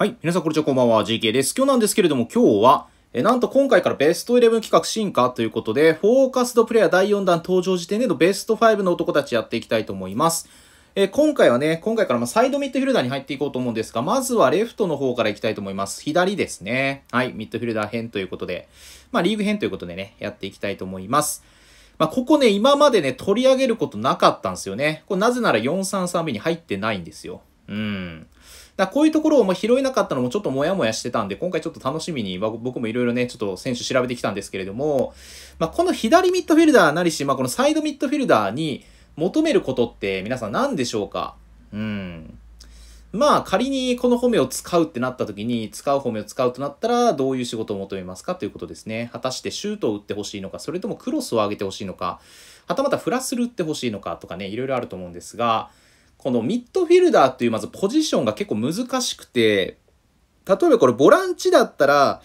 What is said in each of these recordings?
はい。皆さん、こんにちは。こんばんは。GK です。今日なんですけれども、今日は、えなんと今回からベスト11企画進化ということで、フォーカスドプレイヤー第4弾登場時点でのベスト5の男たちやっていきたいと思います。え今回はね、今回からまサイドミッドフィルダーに入っていこうと思うんですが、まずはレフトの方からいきたいと思います。左ですね。はい。ミッドフィルダー編ということで、まあ、リーグ編ということでね、やっていきたいと思います。まあ、ここね、今までね、取り上げることなかったんですよね。これなぜなら433目に入ってないんですよ。うん。だこういうところをま拾えなかったのもちょっとモヤモヤしてたんで、今回ちょっと楽しみに、僕もいろいろね、ちょっと選手調べてきたんですけれども、まあ、この左ミッドフィルダーなりし、まあ、このサイドミッドフィルダーに求めることって皆さん何でしょうかうん。まあ仮にこの褒めを使うってなった時に使う褒めを使うとなったらどういう仕事を求めますかということですね。果たしてシュートを打ってほしいのか、それともクロスを上げてほしいのか、はたまたフラスル打ってほしいのかとかね、いろいろあると思うんですが、このミッドフィルダーっていうまずポジションが結構難しくて、例えばこれボランチだったら、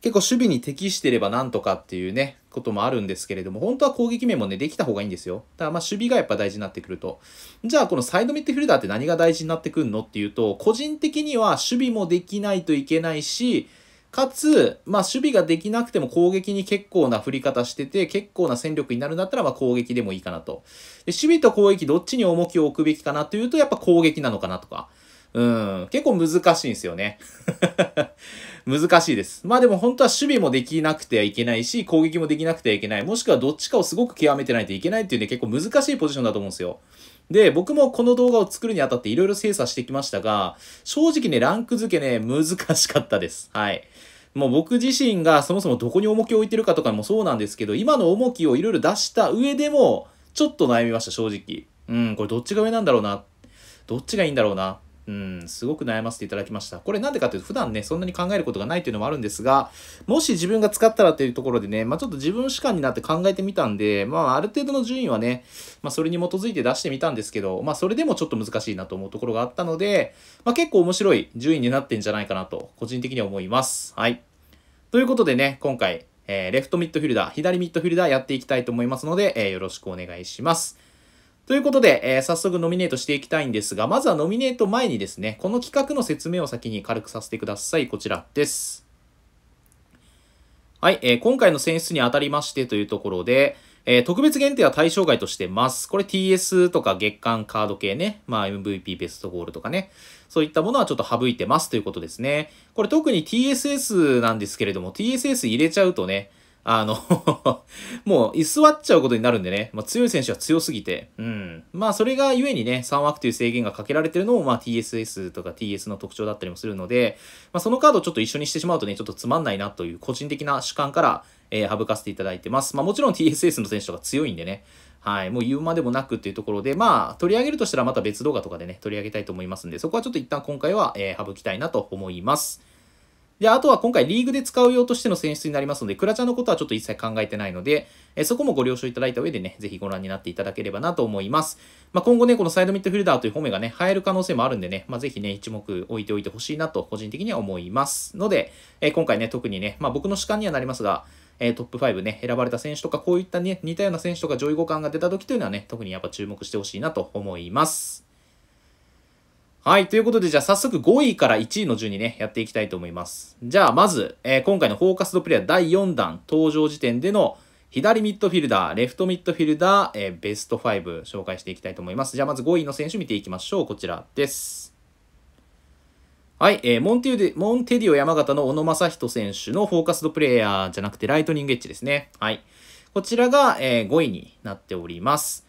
結構守備に適してればなんとかっていうね、こともあるんですけれども、本当は攻撃面もね、できた方がいいんですよ。だからまあ守備がやっぱ大事になってくると。じゃあこのサイドミッドフィルダーって何が大事になってくるのっていうと、個人的には守備もできないといけないし、かつ、まあ、守備ができなくても攻撃に結構な振り方してて、結構な戦力になるんだったら、まあ、攻撃でもいいかなと。で、守備と攻撃どっちに重きを置くべきかなというと、やっぱ攻撃なのかなとか。うん、結構難しいんですよね。難しいです。まあでも本当は守備もできなくてはいけないし、攻撃もできなくてはいけない。もしくはどっちかをすごく極めてないといけないっていうね、結構難しいポジションだと思うんですよ。で、僕もこの動画を作るにあたって色々精査してきましたが、正直ね、ランク付けね、難しかったです。はい。もう僕自身がそもそもどこに重きを置いてるかとかもそうなんですけど、今の重きをいろいろ出した上でも、ちょっと悩みました、正直。うん、これどっちが上なんだろうな。どっちがいいんだろうな。うん、すごく悩ませていただきました。これなんでかというと、普段ね、そんなに考えることがないというのもあるんですが、もし自分が使ったらというところでね、まあ、ちょっと自分主観になって考えてみたんで、まあ、ある程度の順位はね、まあ、それに基づいて出してみたんですけど、まあ、それでもちょっと難しいなと思うところがあったので、まあ、結構面白い順位になってんじゃないかなと、個人的には思います。はい。ということでね、今回、えー、レフトミッドフィルダー、左ミッドフィルダーやっていきたいと思いますので、えー、よろしくお願いします。ということで、えー、早速ノミネートしていきたいんですが、まずはノミネート前にですね、この企画の説明を先に軽くさせてください。こちらです。はい、えー、今回の選出にあたりましてというところで、えー、特別限定は対象外としてます。これ TS とか月間カード系ね。まあ MVP ベストゴールとかね。そういったものはちょっと省いてますということですね。これ特に TSS なんですけれども、TSS 入れちゃうとね、あの もう居座っちゃうことになるんでね、まあ、強い選手は強すぎて、うん。まあ、それがゆえにね、3枠という制限がかけられてるのも、まあ、TSS とか TS の特徴だったりもするので、まあ、そのカードをちょっと一緒にしてしまうとね、ちょっとつまんないなという個人的な主観から、えー、省かせていただいてます。まあ、もちろん TSS の選手とか強いんでね、はい、もう言うまでもなくっていうところで、まあ、取り上げるとしたらまた別動画とかでね、取り上げたいと思いますんで、そこはちょっと一旦今回は、えー、省きたいなと思います。で、あとは今回リーグで使う用としての選出になりますので、クラチャのことはちょっと一切考えてないので、えそこもご了承いただいた上でね、ぜひご覧になっていただければなと思います。まあ、今後ね、このサイドミッドフィルダーという方面がね、入る可能性もあるんでね、まあ、ぜひね、一目置いておいてほしいなと、個人的には思いますので、え今回ね、特にね、まあ、僕の主観にはなりますが、えトップ5ね、選ばれた選手とか、こういったね、似たような選手とか上位互換が出た時というのはね、特にやっぱ注目してほしいなと思います。はい。ということで、じゃあ早速5位から1位の順にね、やっていきたいと思います。じゃあ、まず、えー、今回のフォーカスドプレイヤー第4弾、登場時点での左ミッドフィルダー、レフトミッドフィルダー、えー、ベスト5紹介していきたいと思います。じゃあまず5位の選手見ていきましょう。こちらです。はい、えー、モンテデモンテディオ山形の小野正人選手のフォーカスドプレイヤーじゃなくてライトニングエッジですね。はい。こちらが、えー、5位になっております。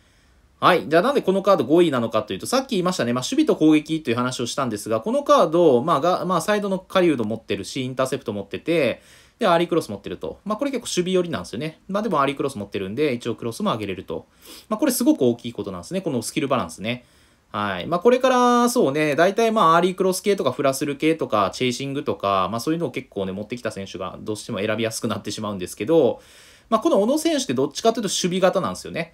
はい。じゃあなんでこのカード5位なのかというと、さっき言いましたね。まあ、守備と攻撃という話をしたんですが、このカード、まあ、が、まあ、サイドの狩人持ってるし、インターセプト持ってて、で、アーリークロス持ってると。まあ、これ結構守備寄りなんですよね。まあ、でもアーリークロス持ってるんで、一応クロスも上げれると。まあ、これすごく大きいことなんですね。このスキルバランスね。はい。まあ、これから、そうね、大体まあ、アーリークロス系とか、フラスル系とか、チェイシングとか、まあ、そういうのを結構ね、持ってきた選手がどうしても選びやすくなってしまうんですけど、まあ、この小野選手ってどっちかというと守備型なんですよね。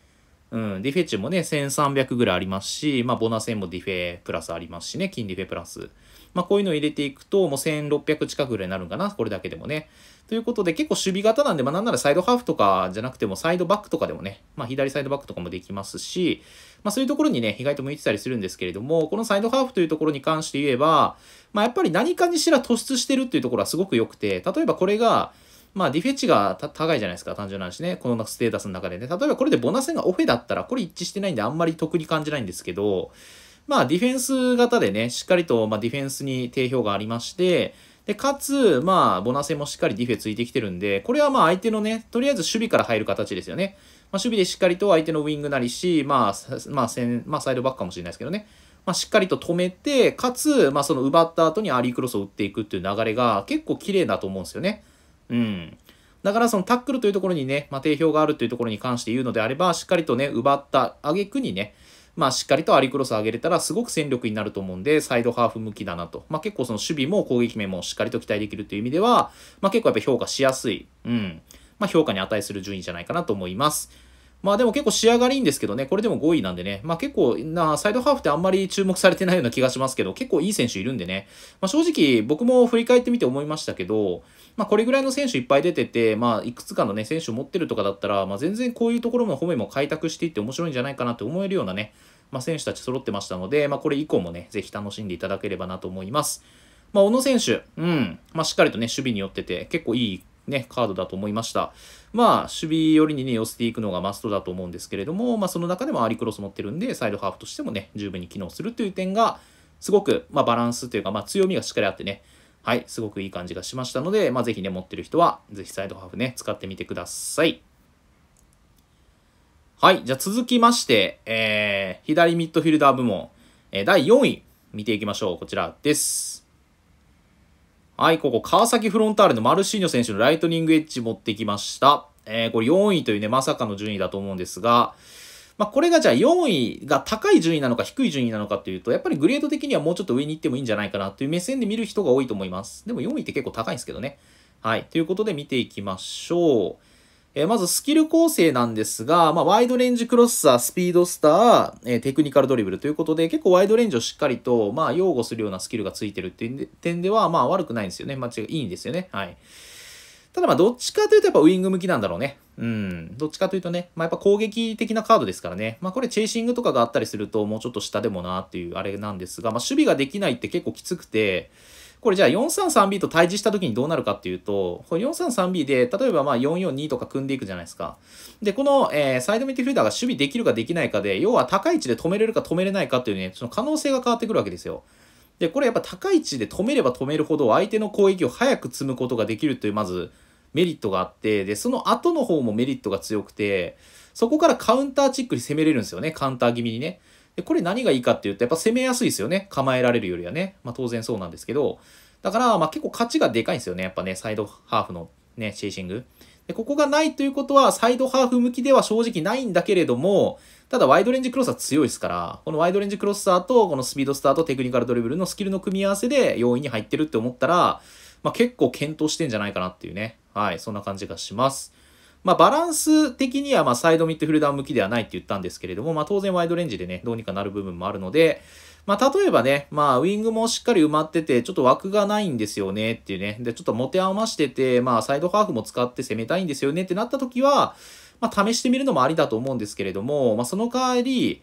うん、ディフェ値もね、1300ぐらいありますし、まあ、ボナセンもディフェプラスありますしね、金ディフェプラス。まあ、こういうのを入れていくと、もう1600近くぐらいになるんかな、これだけでもね。ということで、結構守備型なんで、まあ、なんならサイドハーフとかじゃなくても、サイドバックとかでもね、まあ、左サイドバックとかもできますし、まあ、そういうところにね、意外と向いてたりするんですけれども、このサイドハーフというところに関して言えば、まあ、やっぱり何かにしら突出してるっていうところはすごく良くて、例えばこれが、まあ、ディフェチが高いじゃないですか、単純な話ね。このステータスの中でね。例えばこれでボナセンがオフェだったら、これ一致してないんであんまり得に感じないんですけど、まあ、ディフェンス型でね、しっかりと、まあ、ディフェンスに定評がありまして、で、かつ、まあ、ボナセもしっかりディフェついてきてるんで、これはまあ相手のね、とりあえず守備から入る形ですよね。まあ、守備でしっかりと相手のウィングなりし、まあ、まあ、まあ、サイドバックかもしれないですけどね。まあ、しっかりと止めて、かつ、まあ、その奪った後にアーリークロスを打っていくっていう流れが結構綺麗だと思うんですよね。うん。だからそのタックルというところにね、まあ、定評があるというところに関して言うのであれば、しっかりとね、奪った挙句にね、まあ、しっかりとアリクロス上げれたらすごく戦力になると思うんで、サイドハーフ向きだなと。まあ、結構その守備も攻撃面もしっかりと期待できるという意味では、まあ、結構やっぱ評価しやすい。うん。まあ、評価に値する順位じゃないかなと思います。まあでも結構仕上がりいいんですけどね、これでも5位なんでね、まあ結構な、サイドハーフってあんまり注目されてないような気がしますけど、結構いい選手いるんでね、まあ正直僕も振り返ってみて思いましたけど、まあこれぐらいの選手いっぱい出てて、まあいくつかのね、選手持ってるとかだったら、まあ全然こういうところの褒めも開拓していって面白いんじゃないかなって思えるようなね、まあ選手たち揃ってましたので、まあこれ以降もね、ぜひ楽しんでいただければなと思います。まあ、小野選手、うん、まあ、しっかりとね、守備に寄ってて、結構いいね、カードだと思いました。まあ、守備寄りにね、寄せていくのがマストだと思うんですけれども、まあ、その中でもアリクロス持ってるんで、サイドハーフとしてもね、十分に機能するという点が、すごく、まあ、バランスというか、まあ、強みがしっかりあってね、はい、すごくいい感じがしましたので、まあ、ぜひね、持ってる人は、ぜひサイドハーフね、使ってみてください。はい、じゃあ続きまして、えー、左ミッドフィルダー部門、えー、第4位、見ていきましょう。こちらです。はい、ここ、川崎フロンターレのマルシーニョ選手のライトニングエッジ持ってきました。えー、これ4位というね、まさかの順位だと思うんですが、まあ、これがじゃあ4位が高い順位なのか低い順位なのかというと、やっぱりグレード的にはもうちょっと上に行ってもいいんじゃないかなという目線で見る人が多いと思います。でも4位って結構高いんですけどね。はい、ということで見ていきましょう。えまずスキル構成なんですが、まあ、ワイドレンジクロッサー、スピードスター、えテクニカルドリブルということで、結構ワイドレンジをしっかりと、まあ、擁護するようなスキルがついてるっていう点では、まあ、悪くないんですよね。間違い、いいんですよね。はい。ただまあ、どっちかというとやっぱウイング向きなんだろうね。うん。どっちかというとね、まあやっぱ攻撃的なカードですからね。まあこれチェイシングとかがあったりするともうちょっと下でもなっていうあれなんですが、まあ守備ができないって結構きつくて、これじゃあ 433B と対峙した時にどうなるかっていうと、これ 433B で、例えばまあ442とか組んでいくじゃないですか。で、この、えー、サイドミッドフィルダーが守備できるかできないかで、要は高い位置で止めれるか止めれないかっていうね、その可能性が変わってくるわけですよ。で、これやっぱ高い位置で止めれば止めるほど相手の攻撃を早く積むことができるという、まずメリットがあって、で、その後の方もメリットが強くて、そこからカウンターチックに攻めれるんですよね、カウンター気味にね。で、これ何がいいかっていうと、やっぱ攻めやすいですよね。構えられるよりはね。まあ当然そうなんですけど、だから、まあ結構価値がでかいんですよね。やっぱね、サイドハーフのね、チェイシング。で、ここがないということは、サイドハーフ向きでは正直ないんだけれども、ただワイドレンジクロスは強いですから、このワイドレンジクロスターと、このスピードスターとテクニカルドリブルのスキルの組み合わせで容易に入ってるって思ったら、まあ結構検討してんじゃないかなっていうね。はい、そんな感じがします。まあ、バランス的にはまサイドミッドフィルダー向きではないって言ったんですけれども、まあ、当然ワイドレンジでね、どうにかなる部分もあるので、まあ、例えばね、まあ、ウィングもしっかり埋まってて、ちょっと枠がないんですよねっていうね。で、ちょっと持て余してて、まあ、サイドハーフも使って攻めたいんですよねってなった時は、まあ、試してみるのもありだと思うんですけれども、まあ、その代わり、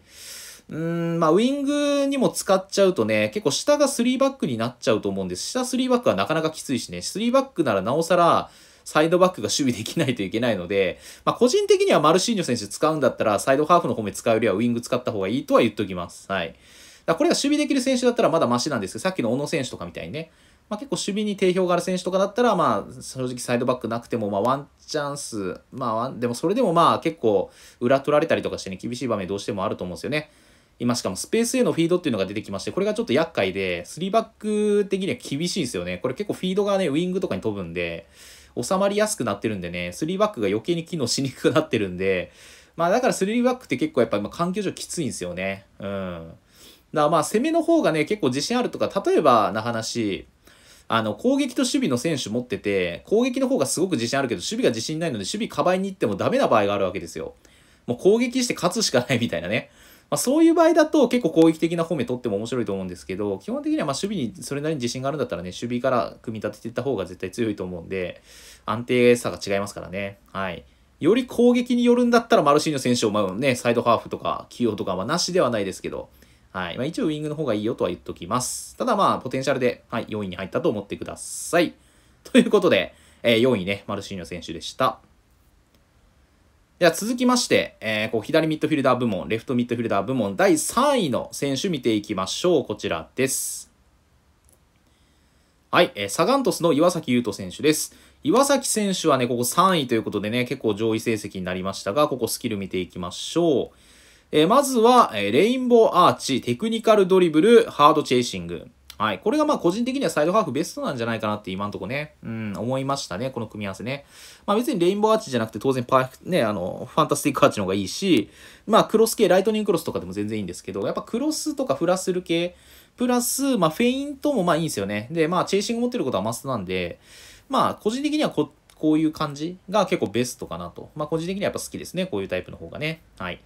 うん、まあ、ウィングにも使っちゃうとね、結構下が3バックになっちゃうと思うんです。下3バックはなかなかきついしね、3バックならなおさら、サイドバックが守備できないといけないので、まあ、個人的にはマルシーニョ選手使うんだったら、サイドハーフの方面使うよりはウィング使った方がいいとは言っときます。はい。だこれが守備できる選手だったらまだマシなんですけど、さっきの小野選手とかみたいにね、まあ、結構守備に定評がある選手とかだったら、まあ、正直サイドバックなくても、まあ、ワンチャンス、まあ、でもそれでもまあ、結構、裏取られたりとかしてね、厳しい場面どうしてもあると思うんですよね。今しかもスペースへのフィードっていうのが出てきまして、これがちょっと厄介で、3バック的には厳しいんですよね。これ結構フィードがね、ウィングとかに飛ぶんで、収まりやすくなってるんでね、3バックが余計に機能しにくくなってるんで、まあだから3バックって結構やっぱ今環境上きついんですよね。うん。だからまあ攻めの方がね、結構自信あるとか、例えばな話、あの、攻撃と守備の選手持ってて、攻撃の方がすごく自信あるけど、守備が自信ないので、守備かばいに行ってもダメな場合があるわけですよ。もう攻撃して勝つしかないみたいなね。まあ、そういう場合だと結構攻撃的な方面取っても面白いと思うんですけど、基本的にはま守備にそれなりに自信があるんだったらね、守備から組み立てていった方が絶対強いと思うんで、安定さが違いますからね。はい。より攻撃によるんだったらマルシーニョ選手を、まあね、サイドハーフとか起用とかはなしではないですけど、はい。まあ、一応ウィングの方がいいよとは言っときます。ただまあ、ポテンシャルで、はい、4位に入ったと思ってください。ということで、えー、4位ね、マルシーニョ選手でした。では続きまして、えー、こう左ミッドフィルダー部門、レフトミッドフィルダー部門第3位の選手見ていきましょう。こちらです。はい、えー、サガン鳥栖の岩崎優斗選手です。岩崎選手はね、ここ3位ということでね、結構上位成績になりましたが、ここスキル見ていきましょう。えー、まずは、えレインボーアーチ、テクニカルドリブル、ハードチェイシング。はい。これがまあ個人的にはサイドハーフベストなんじゃないかなって今んとこね、うん、思いましたね。この組み合わせね。まあ別にレインボーアーチじゃなくて当然パーフェクト、ね、あの、ファンタスティックアーチの方がいいし、まあクロス系、ライトニングクロスとかでも全然いいんですけど、やっぱクロスとかフラスル系、プラス、まあフェイントもまあいいんですよね。で、まあチェイシング持ってることはマストなんで、まあ個人的にはここういう感じが結構ベストかなと。まあ個人的にはやっぱ好きですね。こういうタイプの方がね。はい。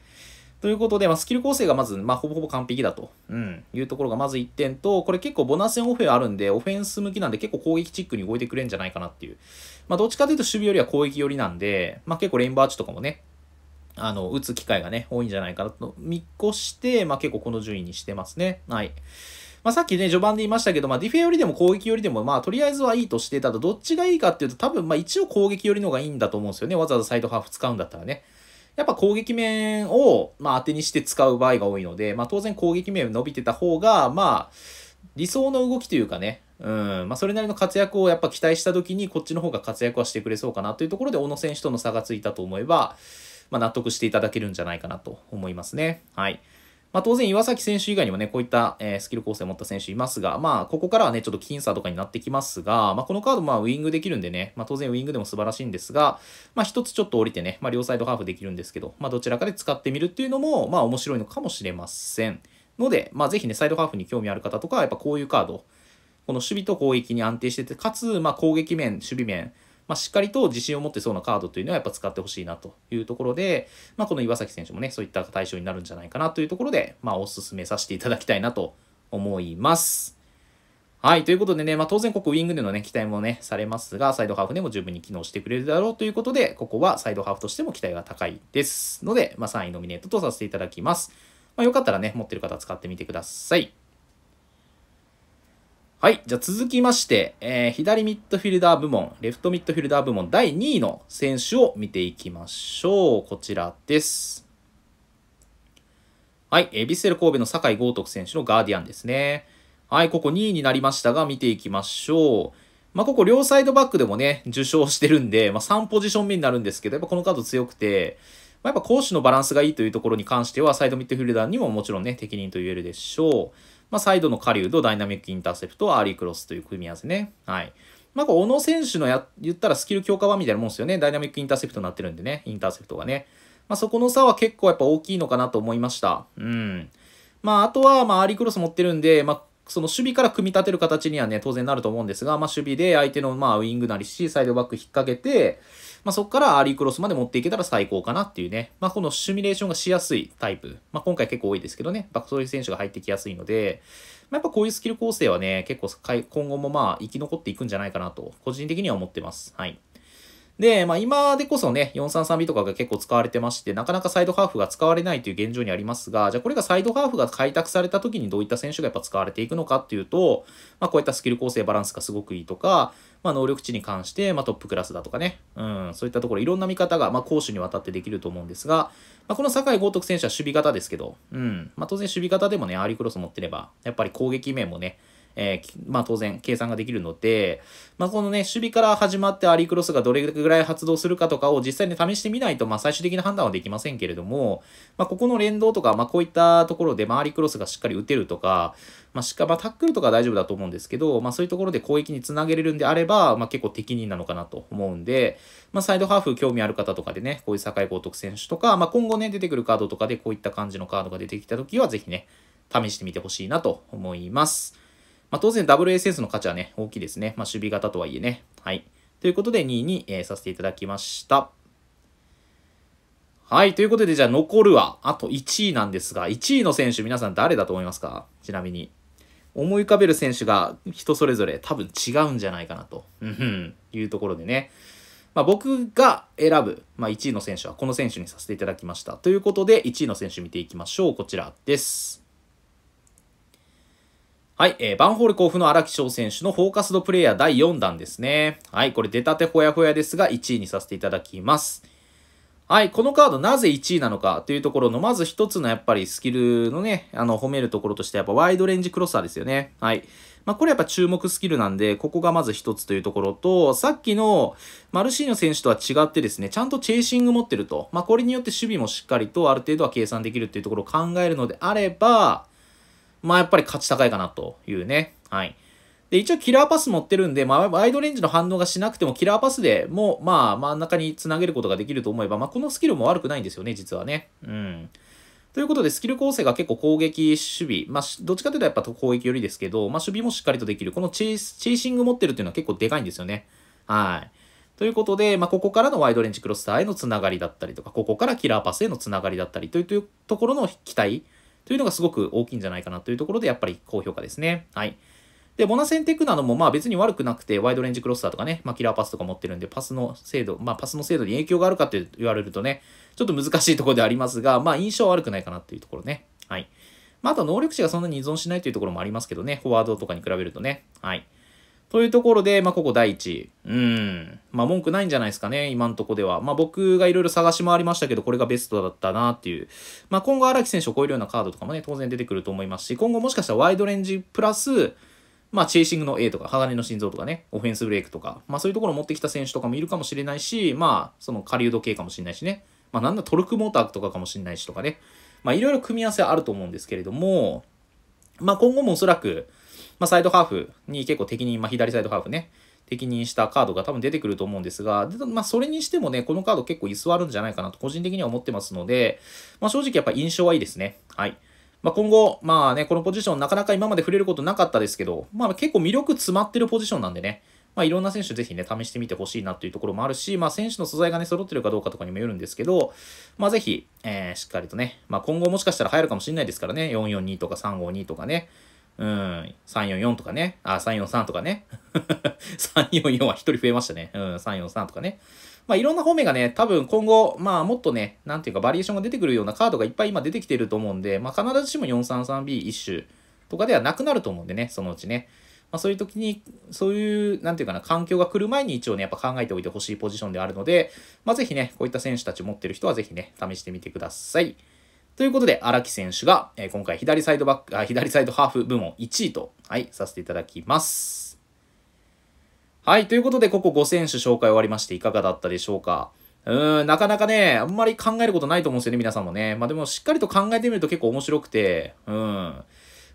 ということで、まあ、スキル構成がまず、まあ、ほぼほぼ完璧だと、うん、いうところがまず1点と、これ結構ボナス戦オフェあるんで、オフェンス向きなんで結構攻撃チックに動いてくれるんじゃないかなっていう。まあ、どっちかというと守備よりは攻撃寄りなんで、まあ、結構レインバーチとかもね、あの、打つ機会がね、多いんじゃないかなと見越して、まあ、結構この順位にしてますね。はい。まあ、さっきね、序盤で言いましたけど、まあ、ディフェンよりでも攻撃よりでも、まあ、とりあえずはいいとして、ただどっちがいいかっていうと、多分、まあ、一応攻撃よりの方がいいんだと思うんですよね。わざわざサイドハーフ使うんだったらね。やっぱ攻撃面を、まあ、当てにして使う場合が多いので、まあ、当然攻撃面伸びてた方が、まあ、理想の動きというかね、うんまあ、それなりの活躍をやっぱ期待した時にこっちの方が活躍はしてくれそうかなというところで小野選手との差がついたと思えば、まあ、納得していただけるんじゃないかなと思いますね。はい。まあ、当然岩崎選手以外にもね、こういった、えスキル構成を持った選手いますが、まあ、ここからはね、ちょっと僅差とかになってきますが、まあ、このカード、まあ、ウィングできるんでね、まあ、当然ウィングでも素晴らしいんですが、まあ、一つちょっと降りてね、まあ、両サイドハーフできるんですけど、まあ、どちらかで使ってみるっていうのも、まあ、面白いのかもしれません。ので、まあ、ぜひね、サイドハーフに興味ある方とか、やっぱこういうカード、この守備と攻撃に安定してて、かつ、まあ、攻撃面、守備面、まあ、しっかりと自信を持ってそうなカードというのはやっぱ使ってほしいなというところで、まあ、この岩崎選手もね、そういった対象になるんじゃないかなというところで、まあ、お勧めさせていただきたいなと思います。はい。ということでね、まあ、当然ここウィングでのね、期待もね、されますが、サイドハーフでも十分に機能してくれるだろうということで、ここはサイドハーフとしても期待が高いですので、まあ、3位ノミネートとさせていただきます。まあ、よかったらね、持ってる方使ってみてください。はい。じゃあ続きまして、えー、左ミッドフィルダー部門、レフトミッドフィルダー部門第2位の選手を見ていきましょう。こちらです。はい。エビッセル神戸の酒井豪徳選手のガーディアンですね。はい。ここ2位になりましたが、見ていきましょう。まあ、ここ両サイドバックでもね、受賞してるんで、まあ、3ポジション目になるんですけど、やっぱこのカード強くて、まあ、やっぱ攻守のバランスがいいというところに関しては、サイドミッドフィルダーにももちろんね、適任と言えるでしょう。まあ、サイドの狩人、ダイナミックインターセプト、アーリークロスという組み合わせね。はい。まあ、小野選手のや、言ったらスキル強化版みたいなもんですよね。ダイナミックインターセプトになってるんでね、インターセプトがね。まあ、そこの差は結構やっぱ大きいのかなと思いました。うん。まあ、あとは、まあ、アーリークロス持ってるんで、まあ、その守備から組み立てる形にはね、当然なると思うんですが、まあ、守備で相手の、まあ、ウィングなりし、サイドバック引っ掛けて、まあ、そこからアーリークロスまで持っていけたら最高かなっていうね、まあ、このシミュレーションがしやすいタイプ、まあ、今回結構多いですけどね、まあ、そういう選手が入ってきやすいので、まあ、やっぱこういうスキル構成はね、結構今後もまあ生き残っていくんじゃないかなと、個人的には思ってます。はい。で、まあ、今でこそね、433B とかが結構使われてまして、なかなかサイドハーフが使われないという現状にありますが、じゃあこれがサイドハーフが開拓された時にどういった選手がやっぱ使われていくのかっていうと、まあ、こういったスキル構成バランスがすごくいいとか、まあ、能力値に関して、まあ、トップクラスだとかね、うん、そういったところ、いろんな見方が、まあ、攻守にわたってできると思うんですが、まあ、この酒井豪徳選手は守備型ですけど、うん、まあ、当然守備型でもね、アーリークロス持ってれば、やっぱり攻撃面もね、えー、まあ当然計算ができるので、まあこのね、守備から始まってアリクロスがどれぐらい発動するかとかを実際に試してみないと、まあ最終的な判断はできませんけれども、まあここの連動とか、まあこういったところで、まあアリクロスがしっかり打てるとか、まあしっかり、まあタックルとか大丈夫だと思うんですけど、まあそういうところで攻撃につなげれるんであれば、まあ結構適任なのかなと思うんで、まあサイドハーフ興味ある方とかでね、こういう境高徳選手とか、まあ今後ね、出てくるカードとかでこういった感じのカードが出てきた時は、ぜひね、試してみてほしいなと思います。まあ、当然 WSS の価値はね、大きいですね。まあ、守備型とはいえね。はい。ということで2位に、えー、させていただきました。はい。ということで、じゃあ残るは、あと1位なんですが、1位の選手、皆さん誰だと思いますかちなみに。思い浮かべる選手が人それぞれ多分違うんじゃないかなと、うん、いうところでね。まあ、僕が選ぶ、まあ、1位の選手はこの選手にさせていただきました。ということで、1位の選手見ていきましょう。こちらです。はい、えー、バンホール甲府の荒木翔選手のフォーカスドプレイヤー第4弾ですね。はい、これ出たてほやほやですが、1位にさせていただきます。はい、このカードなぜ1位なのかというところの、まず一つのやっぱりスキルのね、あの、褒めるところとしてやっぱワイドレンジクロスターですよね。はい。まあ、これやっぱ注目スキルなんで、ここがまず一つというところと、さっきのマルシーニョ選手とは違ってですね、ちゃんとチェイシング持ってると。まあ、これによって守備もしっかりとある程度は計算できるっていうところを考えるのであれば、まあやっぱり価値高いかなというね。はい。で、一応キラーパス持ってるんで、まあ、ワイドレンジの反応がしなくても、キラーパスでもまあ、真ん中につなげることができると思えば、まあ、このスキルも悪くないんですよね、実はね。うん。ということで、スキル構成が結構攻撃、守備、まあ、どっちかというとやっぱ攻撃よりですけど、まあ、守備もしっかりとできる。このチェイス、チェイシング持ってるっていうのは結構でかいんですよね。はい。ということで、まあ、ここからのワイドレンジクロスターへのつながりだったりとか、ここからキラーパスへのつながりだったりというところの期待というのがすごく大きいんじゃないかなというところで、やっぱり高評価ですね。はい。で、ボナセンテクなどもまあ別に悪くなくて、ワイドレンジクロスターとかね、まあキラーパスとか持ってるんで、パスの精度、まあパスの精度に影響があるかって言われるとね、ちょっと難しいところでありますが、まあ印象悪くないかなっていうところね。はい。まああと能力値がそんなに依存しないというところもありますけどね、フォワードとかに比べるとね。はい。というところで、まあ、ここ第一うん。まあ、文句ないんじゃないですかね、今んとこでは。まあ、僕がいろいろ探し回りましたけど、これがベストだったなっていう。まあ、今後、荒木選手を超えるようなカードとかもね、当然出てくると思いますし、今後もしかしたらワイドレンジプラス、まあ、チェイシングの A とか、鋼の心臓とかね、オフェンスブレイクとか、まあ、そういうところを持ってきた選手とかもいるかもしれないし、まあ、その狩人系かもしれないしね。まあ、なんだ、トルクモーターとかかもしれないしとかね。まあ、いろいろ組み合わせあると思うんですけれども、まあ、今後もおそらく、まあ、サイドハーフに結構適任、まあ、左サイドハーフね、適任したカードが多分出てくると思うんですが、でまあ、それにしてもね、このカード結構居座るんじゃないかなと個人的には思ってますので、まあ、正直やっぱ印象はいいですね。はい。まあ、今後、まあね、このポジションなかなか今まで触れることなかったですけど、まあ結構魅力詰まってるポジションなんでね、まあ、いろんな選手ぜひね、試してみてほしいなというところもあるし、まあ、選手の素材がね、揃ってるかどうかとかにもよるんですけど、まあ、ぜひ、えー、しっかりとね、まあ、今後もしかしたら入るかもしれないですからね、442とか352とかね、うん、344とかね。あ、343とかね。344 は1人増えましたね。うん、343とかね。まあ、いろんな方面がね、多分今後、まあ、もっとね、なんていうかバリエーションが出てくるようなカードがいっぱい今出てきてると思うんで、まあ、必ずしも 433B 一種とかではなくなると思うんでね、そのうちね。まあ、そういう時に、そういう、なんていうかな、環境が来る前に一応ね、やっぱ考えておいてほしいポジションであるので、まあ、ぜひね、こういった選手たち持ってる人はぜひね、試してみてください。ということで、荒木選手が、え今回左サイドバックあ、左サイドハーフ部門1位と、はい、させていただきます。はい、ということで、ここ5選手紹介終わりまして、いかがだったでしょうか。うーん、なかなかね、あんまり考えることないと思うんですよね、皆さんもね。まあでも、しっかりと考えてみると結構面白くて、うん。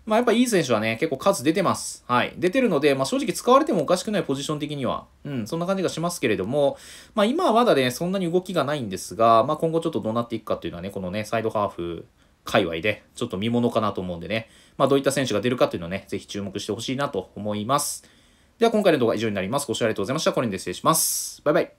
まあ、やっぱいい選手はね、結構数出てます。はい。出てるので、まあ、正直使われてもおかしくないポジション的には。うん、そんな感じがしますけれども、まあ、今はまだね、そんなに動きがないんですが、まあ、今後ちょっとどうなっていくかっていうのはね、このね、サイドハーフ界隈で、ちょっと見ものかなと思うんでね、まあ、どういった選手が出るかっていうのをね、ぜひ注目してほしいなと思います。では、今回の動画は以上になります。ご視聴ありがとうございました。これにで失礼します。バイバイ。